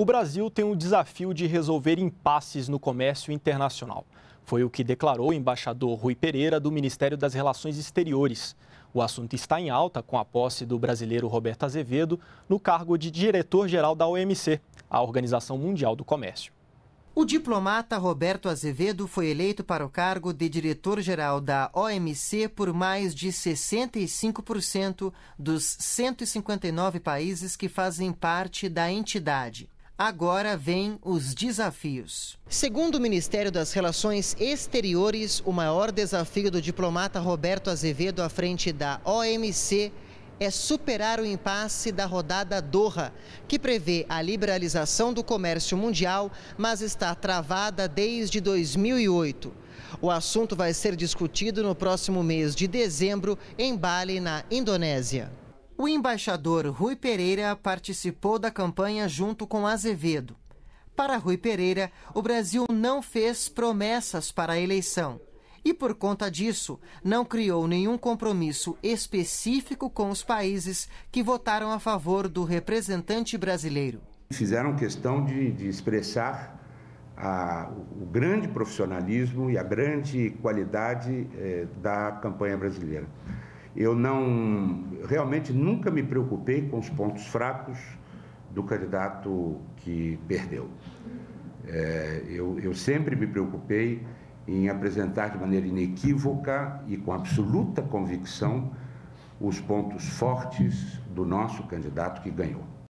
O Brasil tem o desafio de resolver impasses no comércio internacional. Foi o que declarou o embaixador Rui Pereira do Ministério das Relações Exteriores. O assunto está em alta com a posse do brasileiro Roberto Azevedo no cargo de diretor-geral da OMC, a Organização Mundial do Comércio. O diplomata Roberto Azevedo foi eleito para o cargo de diretor-geral da OMC por mais de 65% dos 159 países que fazem parte da entidade. Agora vêm os desafios. Segundo o Ministério das Relações Exteriores, o maior desafio do diplomata Roberto Azevedo à frente da OMC é superar o impasse da rodada Doha, que prevê a liberalização do comércio mundial, mas está travada desde 2008. O assunto vai ser discutido no próximo mês de dezembro em Bali, na Indonésia. O embaixador Rui Pereira participou da campanha junto com Azevedo. Para Rui Pereira, o Brasil não fez promessas para a eleição e, por conta disso, não criou nenhum compromisso específico com os países que votaram a favor do representante brasileiro. Fizeram questão de, de expressar a, o grande profissionalismo e a grande qualidade eh, da campanha brasileira. Eu não realmente nunca me preocupei com os pontos fracos do candidato que perdeu. É, eu, eu sempre me preocupei em apresentar de maneira inequívoca e com absoluta convicção os pontos fortes do nosso candidato que ganhou.